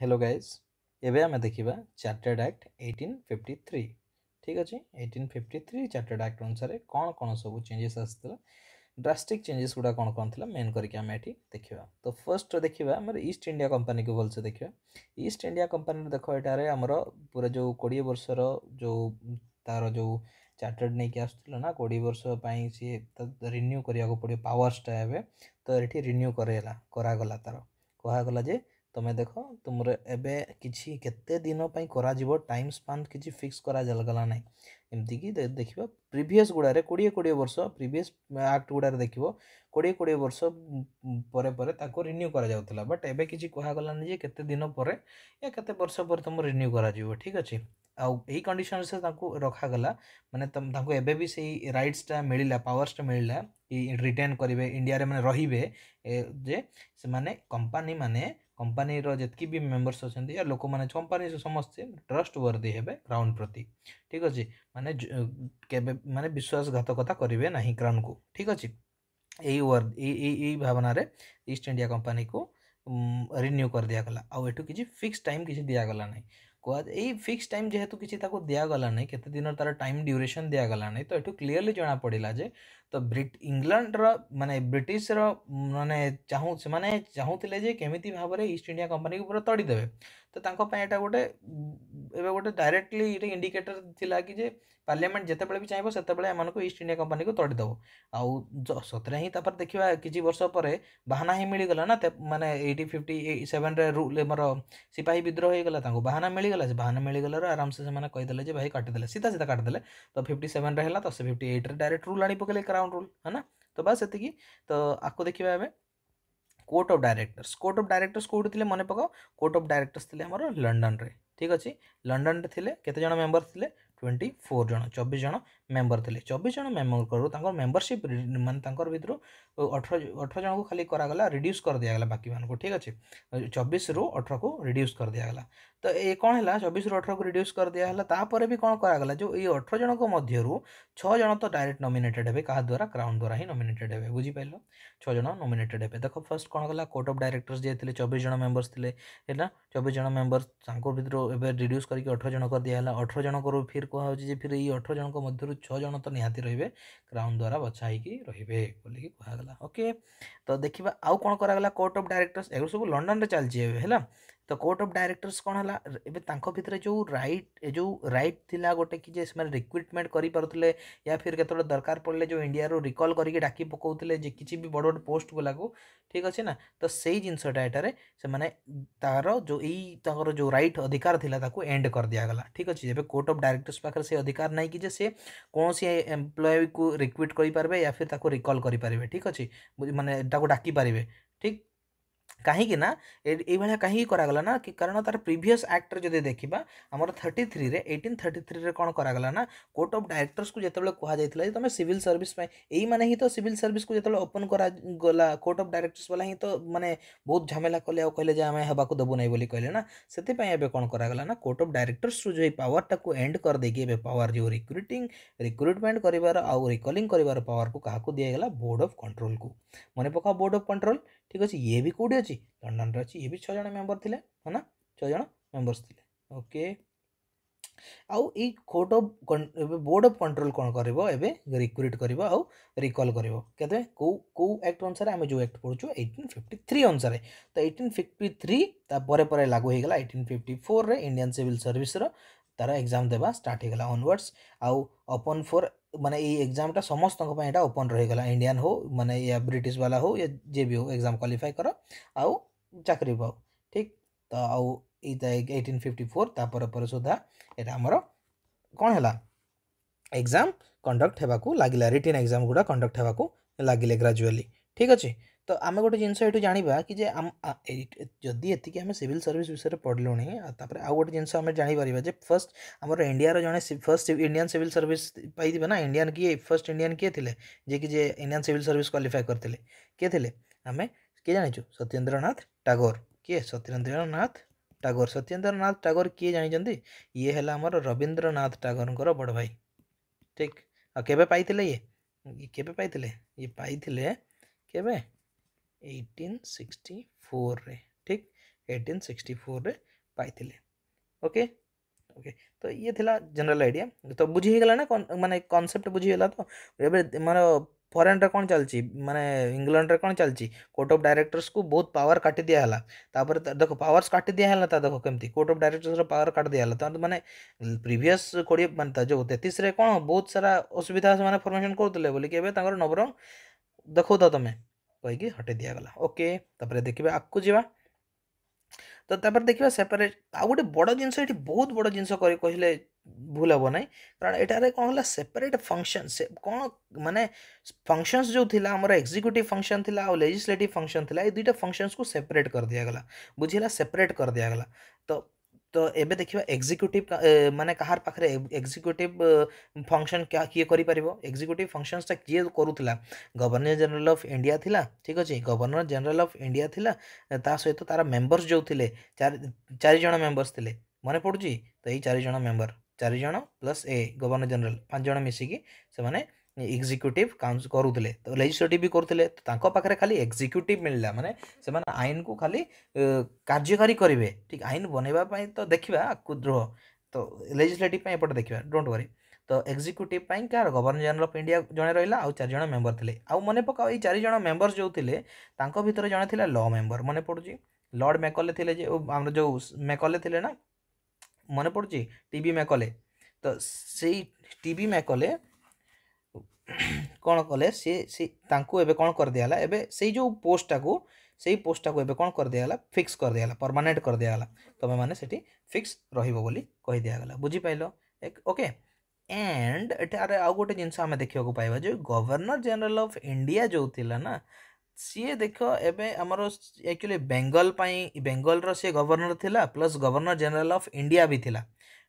hello guys ଏବେ ଆମେ ଦେଖିବା chartered act eighteen fifty three ଠିକ୍ ଅଛି eighteen fifty three chartered act ଅନୁସାରେ କ'ଣ କ'ଣ ସବୁ ଚେଞ୍ଜେସ୍ ଆସିଥିଲା ଡ୍ରାଷ୍ଟିକ୍ ଚେଞ୍ଜେସ୍ ଗୁଡ଼ା କ'ଣ କ'ଣ ଥିଲା ମେନ୍ କରିକି ଆମେ ଏଠି ଦେଖିବା ତ ଫାର୍ଷ୍ଟ ଦେଖିବା ଆମର ଇଷ୍ଟ ଇଣ୍ଡିଆ କମ୍ପାନୀକୁ ଭଲସେ ଦେଖିବା ଇଷ୍ଟ ଇଣ୍ଡିଆ କମ୍ପାନୀରୁ ଦେଖ ଏଠାରେ ଆମର ପୁରା ଯେଉଁ କୋଡ଼ିଏ ବର୍ଷର ଯେଉଁ ତା'ର ଯେଉଁ ଚାର୍ଟେଡ୍ ନେଇକି ଆସୁଥିଲା ନା କୋଡ଼ିଏ ବର୍ଷ ପାଇଁ ସିଏ ରିନ୍ୟୁ କରିବାକୁ ପଡ଼ିବ ପାୱାର୍ସଟା ଏବେ ତ ଏଠି ରିନ୍ୟୁ କରାଇଲା କରାଗଲା ତା'ର କୁହାଗଲା ଯେ ତୁମେ ଦେଖ ତୁମର ଏବେ କିଛି କେତେ ଦିନ ପାଇଁ କରାଯିବ ଟାଇମ୍ ସ୍ପାନ୍ କିଛି ଫିକ୍ସ କରାଗଲା ନାହିଁ ଏମିତିକି ଦେଖିବା ପ୍ରିଭିୟସ୍ ଗୁଡ଼ାରେ କୋଡ଼ିଏ କୋଡ଼ିଏ ବର୍ଷ ପ୍ରିଭିୟସ୍ ଆକ୍ଟ ଗୁଡ଼ାରେ ଦେଖିବ କୋଡ଼ିଏ କୋଡ଼ିଏ ବର୍ଷ ପରେ ପରେ ତାକୁ ରିନ୍ୟୁ କରାଯାଉଥିଲା ବଟ୍ ଏବେ କିଛି କୁହାଗଲାନି ଯେ କେତେ ଦିନ ପରେ ୟା କେତେ ବର୍ଷ ପରେ ତୁମ ରିନ୍ୟୁ କରାଯିବ ଠିକ୍ ଅଛି ଆଉ ଏହି କଣ୍ଡିସନ୍ରେ ତାଙ୍କୁ ରଖାଗଲା ମାନେ ତାଙ୍କୁ ଏବେ ବି ସେଇ ରାଇଟ୍ସଟା ମିଳିଲା ପାୱାର୍ସଟା ମିଳିଲା ରିଟର୍ଣ୍ଣ କରିବେ ଇଣ୍ଡିଆରେ ମାନେ ରହିବେ ଯେ ସେମାନେ କମ୍ପାନୀମାନେ କମ୍ପାନୀର ଯେତିକି ବି ମେମ୍ବର୍ସ ଅଛନ୍ତି ଆଉ ଲୋକମାନେ କମ୍ପାନୀ ସମସ୍ତେ ଟ୍ରଷ୍ଟ ୱର୍ଦି ହେବେ କ୍ରାଉନ୍ ପ୍ରତି ଠିକ୍ ଅଛି ମାନେ କେବେ ମାନେ ବିଶ୍ୱାସଘାତକତା କରିବେ ନାହିଁ କ୍ରାଉନ୍କୁ ଠିକ୍ ଅଛି ଏଇ ୱାର୍ଡ ଏଇ ଏଇ ଏଇ ଭାବନାରେ ଇଷ୍ଟ ଇଣ୍ଡିଆ କମ୍ପାନୀକୁ ରିନ୍ୟୁ କରିଦିଆଗଲା ଆଉ ଏଠୁ କିଛି ଫିକ୍ସ ଟାଇମ୍ କିଛି ଦିଆଗଲା ନାହିଁ କୁହାଯାଏ ଏଇ ଫିକ୍ସ ଟାଇମ୍ ଯେହେତୁ କିଛି ତାକୁ ଦିଆଗଲା ନାହିଁ କେତେ ଦିନ ତାର ଟାଇମ୍ ଡ୍ୟୁରେସନ୍ ଦିଆଗଲା ନାହିଁ ତ ଏଠୁ କ୍ଲିଅରଲି ଜଣାପଡ଼ିଲା ଯେ ତ ଇଂଲଣ୍ଡର ମାନେ ବ୍ରିଟିଶର ମାନେ ଚାହୁଁ ସେମାନେ ଚାହୁଁଥିଲେ ଯେ କେମିତି ଭାବରେ ଇଷ୍ଟ ଇଣ୍ଡିଆ କମ୍ପାନୀକୁ ପୁରା ତଡ଼ିଦେବେ तो यहाँ गोटे एवं गोटे डायरेक्टली ये इंडिकेटर थी कि पार्लियामेंट जिते भी चाहिए से ईस्ट इंडिया कंपनी को तड़ीद आउ सतरे ही देखा किसी वर्ष पर बाहाना ही मिलगला ना मैंने एट फिफ्टी सेवेन रूल सिपाही विद्रोह होगा बाहाना मिलगला बाहाना मिलगल आराम से कहीदेले भाई काटदे सीधा सीधा काटदे तो फिफ्टी सेवेन रहा तो से फिफ्टी एट्रे डायरेक्ट रूल आनी पकड़े क्राउन रूल है ना तो बस से तो आपको देखिए अभी court of directors court of directors কোটি ଥିଲେ ମନେ ପକାଅ କୋର୍ଟ ଅଫ୍ ଡାଇରେକ୍ଟର୍ସ ଥିଲେ ଆମର ଲଣ୍ଡନରେ ଠିକ୍ ଅଛି ଲଣ୍ଡନରେ ଥିଲେ କେତେ ଜଣ ମେମ୍ବର ଥିଲେ ଟ୍ୱେଣ୍ଟି ଫୋର୍ ଜଣ ଚବିଶ ଜଣ मेम्बर थे चौबीस जन मेम्बर मेम्बरशिप मानते भितर अठर जन को खाली करागला रिड्यूस कर दिगला बाकी मानक ठीक अच्छे चबीस रु अठर को रिड्यूस कर दिगला तो ये कौन है चबीश रु अठर को रिड्यूस कर दिगला भी कौन करागला जो ये अठर जन मध्य छजन तो डायरेक्ट नमिनेटेड है क्या द्वारा क्राउन द्वारा ही नमिनेटेड है बुझीपाल जन नमिनेटेड है देख फर्स्ट कौन गला कोर्ट अफ डायरेक्टर्स जी थे चबीस जन मेम्बर्स थे चौबीस जन मेम्बर्स भितर एवं रिड्यूस करके अठर जन कर दिगला अठर जन फिर कहु फिर ये अठर जन मधु ଛଅ ଜଣ ତ ନିହାତି ରହିବେ କ୍ରାଉନ୍ ଦ୍ୱାରା ବଛା ହେଇକି ରହିବେ ବୋଲିକି କୁହାଗଲା ଓକେ ତ ଦେଖିବା ଆଉ କ'ଣ କରାଗଲା କୋର୍ଟ ଅଫ୍ ଡାଇରେକ୍ଟର୍ସ ଏଗୁଡ଼ା ସବୁ ଲଣ୍ଡନରେ ଚାଲିଛି ଏବେ ହେଲା ତ କୋର୍ଟ ଅଫ୍ ଡାଇରେକ୍ଟର୍ସ କ'ଣ ହେଲା ଏବେ ତାଙ୍କ ଭିତରେ ଯେଉଁ ରାଇଟ୍ ଯେଉଁ ରାଇଟ୍ ଥିଲା ଗୋଟେ କି ଯେ ସେମାନେ ରିକ୍ରୁଟମେଣ୍ଟ କରିପାରୁଥିଲେ ୟା ଫିର୍ କେତେବେଳେ ଦରକାର ପଡ଼ିଲେ ଯେଉଁ ଇଣ୍ଡିଆରୁ ରିକଲ୍ କରିକି ଡାକି ପକାଉଥିଲେ ଯେ କିଛି ବି ବଡ଼ ବଡ଼ ପୋଷ୍ଟ ଗୁଲାକୁ ଠିକ୍ ଅଛି ନା ତ ସେଇ ଜିନିଷଟା ଏଠାରେ ସେମାନେ ତାର ଯେଉଁ ଏଇ ତାଙ୍କର ଯେଉଁ ରାଇଟ୍ ଅଧିକାର ଥିଲା ତାକୁ ଏଣ୍ଡ କରିଦିଆଗଲା ଠିକ୍ ଅଛି ଏବେ କୋର୍ଟ ଅଫ୍ ଡାଇରେକ୍ଟର୍ସ ପାଖରେ ସେ ଅଧିକାର ନାହିଁ କି ଯେ ସେ କୌଣସି ଏମ୍ପ୍ଲୟକୁ ରିକ୍ରୁଟ୍ କରିପାରିବେ ୟା ଫିର୍ ତାକୁ ରିକଲ୍ କରିପାରିବେ ଠିକ୍ ଅଛି ମାନେ ତାକୁ ଡାକିପାରିବେ ଠିକ୍ कहीं ये कहीं करना कि कारण तार प्रिभस आक्टर जो देखा आम thirty three eighteen thirty three कौन करना कोर्ट अफ डायरेक्टर्स को जितेबाला कहु तुम सिविल सर्विस में ही तो सिविल सर्विस को जितेबाला ओपन करा कोर्ट अफ डायरेक्टर्स वाला ही तो मैंने बहुत झमेला कले कहे आम हाँ देवू ना बोली कहले ना से कौन करना कोर्ट अफ डायरेक्टर्स जो पावर टाक एंड कर देखिए पावर जो रिक्रुट रिक्रुटमेंट कर आउ रिकलींग कर पावर को क्या दिगला बोर्ड अफ कंट्रोल को मन पका बोर्ड अफ कंट्रोल ठीक अच्छे ये भी कौट କେଉଁଠି ଅଛି ଲଣ୍ଡନରେ ଅଛି ଇଏ ବି ଛଅ ଜଣ ମେମ୍ବର ଥିଲେ ହଁ ନା ଛଅ ଜଣ ମେମ୍ବର୍ସ ଥିଲେ ଓକେ ଆଉ ଏଇ court of board of control କ'ଣ କରିବ ଏବେ ରିକ୍ରୁଟ୍ କରିବ ଆଉ ରିକଲ୍ କରିବ କେତେ କେଉଁ କେଉଁ ଆକ୍ଟ ଅନୁସାରେ ଆମେ ଯେଉଁ ଆକ୍ଟ ପଢ଼ୁଛୁ ଏଇଟିନ୍ ଫିଫ୍ଟି ଥ୍ରୀ ଅନୁସାରେ ତ ଏଇଟିନ୍ ଫିଫ୍ଟି ଥ୍ରୀ ତାପରେ ପରେ ଲାଗୁ ହୋଇଗଲା ଏଇଟିନ୍ ଫିଫ୍ଟି ଫୋର୍ରେ ଇଣ୍ଡିଆନ୍ ସିଭିଲ୍ ସର୍ଭିସର ତାର ଏକ୍ଜାମ୍ ଦେବା ଷ୍ଟାର୍ଟ ହୋଇଗଲା ଅନୱାର୍ଡ଼ସ୍ ଆଉ ଓପନ୍ ଫର୍ ମାନେ ଏଇ ଏକ୍ଜାମ୍ଟା ସମସ୍ତଙ୍କ ପାଇଁ ଏଇଟା ଓପନ୍ ରହିଗଲା ଇଣ୍ଡିଆନ୍ ହଉ ମାନେ ୟା ବ୍ରିଟିଶ ବାଲା ହଉ ୟା ଯିଏ ବି ହଉ ଏକ୍ଜାମ୍ କ୍ୱାଲିଫାଏ କର ଆଉ ଚାକିରି ପାଉ ଠିକ୍ ତ ଆଉ ଏଇଟା ଏଇଟିନ୍ ଫିଫ୍ଟି ଫୋର୍ ତାପରେ ପରେ ସୁଦ୍ଧା ଏଇଟା ଆମର କ'ଣ ହେଲା ଏକ୍ଜାମ୍ କଣ୍ଡକ୍ଟ ହେବାକୁ ଲାଗିଲା ରିଟିନ୍ ଏକ୍ଜାମ୍ ଗୁଡ଼ା କଣ୍ଡକ୍ଟ ହେବାକୁ ଲାଗିଲେ ଗ୍ରାଜୁଆଲି ଠିକ୍ ଅଛି तो आम गोटे जिनस यू जाना कि जदि ये आम सिविल सर्विस विषय में पढ़ल आउ गोटे जिनस जापर जे फर्स्ट आम इंडिया जे फर्स्ट इंडियान सिविल सर्विस पाइबे ना इंडियान किए फर्स्ट इंडियान किए थे जे कि इंडियान सिविल सर्विस क्वाफाए करते किए थे आम किए जाचु सत्येन्द्रनाथ टागोर किए सत्येन्द्रनाथ टागोर सत्येन्द्रनाथ टागोर किए जानते ये है आम रवींद्रनाथ टागोर बड़ भाई ठीक आ के पाई ये के ये पाई ये पाई केवे 1864 रे ठीक 1864 रे थिले ओके ओके तो ये थिला जनरल आइडिया तो बुझी गला ना माने कांसेप्ट बुझी गला तो एबे मारो फरेन रे कोन चलची माने इंग्लैंड रे कोन चलची कोर्ट ऑफ डायरेक्टर्स को बहुत पावर काट दिया हला तापर देखो पावर्स काटि दिया हला ता देखो केमती कोर्ट ऑफ डायरेक्टर्स रो पावर काट दिया हला तो त माने प्रीवियस 20 मानता जो 33 रे कोन बहुत सारा असुविधा माने फॉर्मेशन करतले बोली के एबे तांगर नवरंग देखो ता तमे कहीक हटे दिगला ओके देखिए आगे जावा तो देखा सेपरेट आ गए बड़ जिन बहुत बड़ जिन कहले भूल हम ना कारण यटार कौन है सेपरेट फंक्शन से कौन मानने फंक्शनस जो थी आम एक्जिक्यूट फंक्शन थी आजिस्लेट फंक्शन थी ये दुईटा फंक्शनस को सेपरेट कर दिगला बुझेगा सेपरेट कर दिगला तो ତ ଏବେ ଦେଖିବା ଏକ୍ଜିକ୍ୟୁଟିଭ୍ ମାନେ କାହାର ପାଖରେ ଏକ୍ଜିକ୍ୟୁଟିଭ୍ ଫଙ୍କସନ୍ କିଏ କରିପାରିବ ଏକ୍ଜିକ୍ୟୁଟିଭ୍ ଫଙ୍କସନ୍ସଟା କିଏ କରୁଥିଲା ଗଭର୍ଣ୍ଣର ଜେନେରାଲ୍ ଅଫ୍ ଇଣ୍ଡିଆ ଥିଲା ଠିକ୍ ଅଛି ଗଭର୍ଣ୍ଣର ଜେନେରାଲ୍ ଅଫ୍ ଇଣ୍ଡିଆ ଥିଲା ତା ସହିତ ତା'ର ମେମ୍ବର୍ସ ଯେଉଁ ଥିଲେ ଚାରି ଚାରିଜଣ ମେମ୍ବର୍ସ ଥିଲେ ମନେ ପଡ଼ୁଛି ତ ଏଇ ଚାରିଜଣ ମେମ୍ବର ଚାରିଜଣ ପ୍ଲସ୍ ଏ ଗଭର୍ଣ୍ଣର ଜେନେରାଲ୍ ପାଞ୍ଚ ଜଣ ମିଶିକି ସେମାନେ ଏକ୍ଜିକ୍ୟୁଟିଭ୍ କରୁଥିଲେ ତ ଲେଜିସ୍ଲେଟିଭ୍ ବି କରୁଥିଲେ ତ ତାଙ୍କ ପାଖରେ ଖାଲି ଏକ୍ଜିକ୍ୟୁଟିଭ୍ ମିଳିଲା ମାନେ ସେମାନେ ଆଇନକୁ ଖାଲି କାର୍ଯ୍ୟକାରୀ କରିବେ ଠିକ୍ ଆଇନ ବନେଇବା ପାଇଁ ତ ଦେଖିବା ରୁହ ତ ଲେଜିସ୍ଲେଟିଭ୍ ପାଇଁ ଏପଟେ ଦେଖିବା ଡୋଣ୍ଟ ୱରି ତ ଏକ୍ଜିକ୍ୟୁଟିଭ୍ ପାଇଁ କାହାର ଗଭର୍ଣ୍ଣର ଜେନେରାଲ୍ ଅଫ୍ ଇଣ୍ଡିଆ ଜଣେ ରହିଲା ଆଉ ଚାରିଜଣ ମେମ୍ବର ଥିଲେ ଆଉ ମନେ ପକାଅ ଏଇ ଚାରିଜଣ ମେମ୍ବର ଯେଉଁ ଥିଲେ ତାଙ୍କ ଭିତରେ ଜଣେ ଥିଲା ଲ ମେମ୍ବର ମନେ ପଡ଼ୁଛି ଲର୍ଡ଼ ମେକଲେ ଥିଲେ ଯେ ଆମର ଯେଉଁ ମେକଲେ ଥିଲେ ନା ମନେ ପଡ଼ୁଛି ଟି ବି ମେକଲେ ତ ସେଇ ଟି ବି ମେକଲେ କ'ଣ କଲେ ସିଏ ସେ ତାଙ୍କୁ ଏବେ କ'ଣ କରିଦିଆଗଲା ଏବେ ସେଇ ଯେଉଁ ପୋଷ୍ଟଟାକୁ ସେଇ ପୋଷ୍ଟଟାକୁ ଏବେ କ'ଣ କରିଦିଆଗଲା ଫିକ୍ସ କରିଦିଆଗଲା ପରମାନେଣ୍ଟ କରିଦିଆଗଲା ତୁମେମାନେ ସେଠି ଫିକ୍ସ ରହିବ ବୋଲି କହିଦିଆଗଲା ବୁଝିପାରିଲ ଓକେ एंड एटारे आउ गोटे जिनस आम देखा पाइबा जो गवर्नर जेनरल अफ इंडिया जो थिला ना सी देख एवं आमर एक्चुअली बेंगल बेंगल सी गवर्नर थिला plus governor general of India भी थिला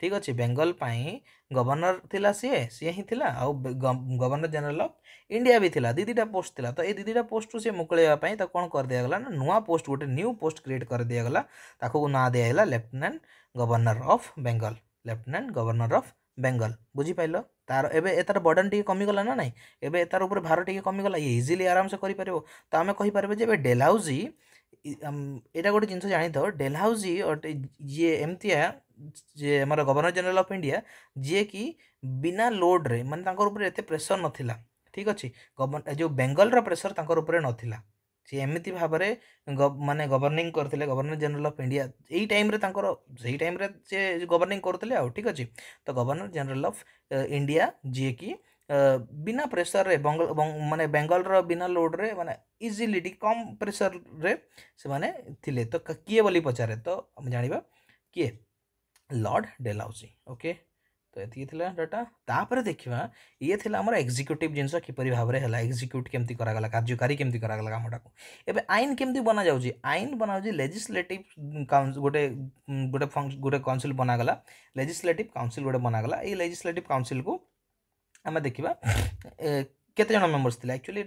ଠିକ୍ ଅଛି ବେଙ୍ଗଲ ପାଇଁ ଗଭର୍ଣ୍ଣର ଥିଲା ସିଏ ସିଏ ହିଁ ଥିଲା ଆଉ ଗଭର୍ଣ୍ଣର ଜେନେରାଲ ଅଫ୍ ଇଣ୍ଡିଆ ବି ଥିଲା ଦୁଇ ଦୁଇଟା ପୋଷ୍ଟ ଥିଲା ତ ଏଇ ଦୁଇ ଦୁଇଟା ପୋଷ୍ଟରୁ ସିଏ ମୁକୁଳେଇବା ପାଇଁ ତାକୁ କ'ଣ କରିଦିଆଗଲା ନା ନୂଆ ପୋଷ୍ଟ ଗୋଟେ ନ୍ୟୁ ପୋଷ୍ଟ କ୍ରିଏଟ୍ କରିଦିଆଗଲା ତାକୁ ନାଁ ଦିଆହେଲା lieutenant governor of Bengal lieutenant governor of Bengal ବୁଝିପାରିଲ ତାର ଏବେ ଏ ତାର ବର୍ଡ଼ନ ଟିକେ କମିଗଲା ନା ନାହିଁ ଏବେ ତାର ଉପରେ ଭାର ଟିକେ କମିଗଲା ଇଏ ଇଜିଲି ଆରାମସେ କରିପାରିବ ତ ଆମେ କହିପାରିବା ଯେ ଏବେ ଡେଲାଉଜି ଏଇଟା ଗୋଟେ ଜିନିଷ ଜାଣିଥାଉ ଡେଲହାଉଜି ଅଟେ ଯିଏ ଏମିତିଆ ଯିଏ ଆମର ଗଭର୍ଣ୍ଣର ଜେନେରାଲ୍ ଅଫ୍ ଇଣ୍ଡିଆ ଯିଏକି ବିନା ଲୋଡ଼୍ରେ ମାନେ ତାଙ୍କର ଉପରେ ଏତେ ପ୍ରେସର୍ ନଥିଲା ଠିକ୍ ଅଛି ଗଭର୍ଣ୍ଣ ଯେଉଁ ବେଙ୍ଗଲର ପ୍ରେସର୍ ତାଙ୍କର ଉପରେ ନଥିଲା ସେ ଏମିତି ଭାବରେ ମାନେ ଗଭର୍ଣ୍ଣିଂ କରିଥିଲେ ଗଭର୍ଣ୍ଣର ଜେନେରାଲ୍ ଅଫ୍ ଇଣ୍ଡିଆ ଏଇ ଟାଇମ୍ରେ ତାଙ୍କର ସେଇ ଟାଇମ୍ରେ ସେ ଗଭର୍ଣ୍ଣିଂ କରୁଥିଲେ ଆଉ ଠିକ୍ ଅଛି ତ ଗଭର୍ଣ୍ଣର ଜେନେରାଲ୍ ଅଫ୍ ଇଣ୍ଡିଆ ଯିଏକି बिना प्रेसर रे बंगल मानने बेंगल बिना लोड रे मैंने इजिली कम प्रेसर रे से माने थिले तो किए बोली पचारे तो आम जानवा किए लॉर्ड डेलाउसी ओके तो ये डाटा तापर देखा ये आम एक्जिक्यूटिव जिनस किपर भाव में एक्जिक्यूट केमती कराला कार्यकारी केमती कराला कमटा एवं आईन केमती बना जा आईन बना लेजिस्लेट गोटे गोटे फंक्स गोटे काउनसिल बनागला लेजिस्लेट काउनसिल गोटे बनागला ये लेजिस्लेट काउनसिल को आम देखा केतज मेम्बर्स थी एक्चुअली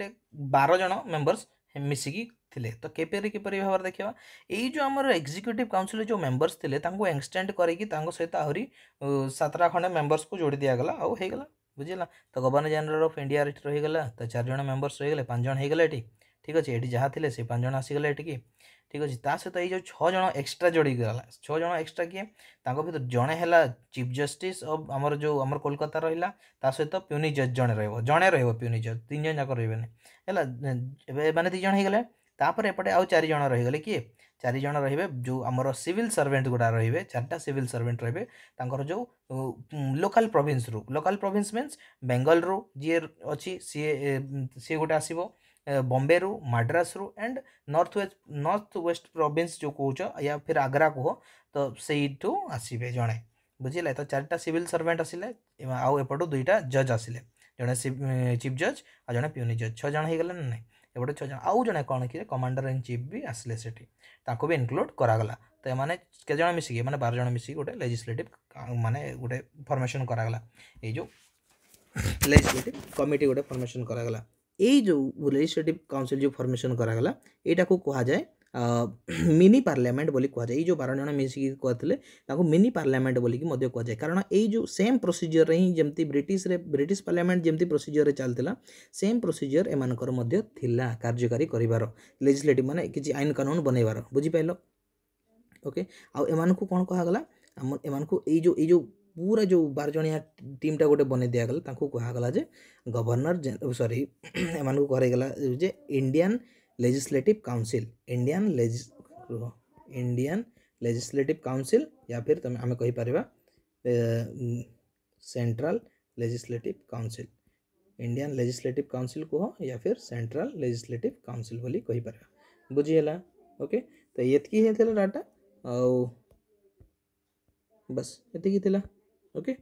बार जन मेम्बर्स मिसिकी थे तो केपर किपर भाव में देखा यही आम एक्जिक्यूट काउनसिल जो मेम्बर्स थे एक्सटेड करके सहित आहरी सतटा खंडे मेम्बर्स को जोड़ दिगला आईगला बुझेगा तो गवर्नर जेनेल अफ इंडिया रहीगला तो चारज मेम्बर्स रहीगले पाँच जन होगा ये ঠিক আছে এটি যা লে সে পাঁচ জন আসিগলে এটিকি ঠিক আছে তা সহ এই যে ছজন এক্সট্রা যোড়িগলা ছজন এক্সট্রা কিয়ে তাঁর ভিতর জনে হল চিফ জস্টিস অফ আমার যে আমার কলকাতা রহিলা তা সহিত পিউনি জজ জনে রহব জনে রহব পিউনি জজ তিনজন যাক রহবেনি হল এমানে দুইজন হয়ে গেলে তাপরে এপটে আউ চারিজন রহিগলে কিয়ে চারিজন রহবে যে আমার সিভিল সর্ভেন্ট গুড়া রহবে চারটা সিভিল সর্ভেন্ট রহবে তাঁর যে লোকাল প্রভিন্সরু লোকাল প্রভিন্স মিন্স বেঙ্গলরু যিয়ে অছি সি সি গোটে আসব Bombay Madras and north west north west province जो कौच या फिर आग्रा कह तो सही सहीठ आसवे जड़े बुझे तो चार्टा सिविल सर्वेंट आसिले एपटू दुईटा जज आसिले जड़े चिफ जज आ जड़े प्यूनि जज छः जन हो ना नहीं छः आउ जे कौन किए कमाडर इन चिफ भी आसिले से भी इनक्लूड करागला तो ये कैज मिसिक मैंने बारज मिसिक गोटे लेजिस्लेट मानने गोटे फर्मेसन करागला ये जो लेजिस्लेट कमिटी गोटे फर्मेसन कर ଏଇ ଯେଉଁ ରିଲେଜିସ୍ଲେଟିଭ୍ କାଉନସିଲ୍ ଯେଉଁ ଫର୍ମେସନ୍ କରାଗଲା ଏଇଟାକୁ କୁହାଯାଏ ମିନି ପାର୍ଲାମେଣ୍ଟ ବୋଲି କୁହାଯାଏ ଏଇ ଯେଉଁ ବାର ଜଣ ମିଶିକି କରିଥିଲେ ତାଙ୍କୁ ମିନି ପାର୍ଲାମେଣ୍ଟ ବୋଲିକି ମଧ୍ୟ କୁହାଯାଏ କାରଣ ଏଇ ଯେଉଁ ସେମ୍ ପ୍ରୋସିଜିଓରରେ ହିଁ ଯେମିତି ବ୍ରିଟିଶରେ ବ୍ରିଟିଶ ପାର୍ଲାମେଣ୍ଟ ଯେମିତି ପ୍ରୋସିଜିଓରରେ ଚାଲିଥିଲା ସେମ୍ ପ୍ରୋସିଜିଓର ଏମାନଙ୍କର ମଧ୍ୟ ଥିଲା କାର୍ଯ୍ୟକାରୀ କରିବାର ଲେଜିସ୍ଲେଟିଭ୍ ମାନେ କିଛି ଆଇନ କାନୁନ ବନେଇବାର ବୁଝିପାରିଲ ଓକେ ଆଉ ଏମାନଙ୍କୁ କ'ଣ କୁହାଗଲା ଆମ ଏମାନଙ୍କୁ ଏଇ ଯେଉଁ ଏଇ ଯେଉଁ पूरा जो बारजिया टीम टा गोटे बनई दिगला कहगला गवर्नर जे सरी एम को कहलाजे इंडियान लेजिस्लेटिव काउनसिल इंडियान लेज इंडियान लेजिस्लेटिव काउनसिल या फिर तुम आम कहीपर central legislative council Indian legislative council कह या फिर सेंट्रल लेजिस्लेटिव काउनसिल बोली कहीपर बुझीगला ओके तो ये डाटा आ बस ये थिला ओके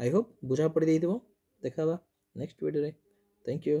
आई होप बुझा पड़ी देव देखा नेक्स्ट भिडियो थैंक यू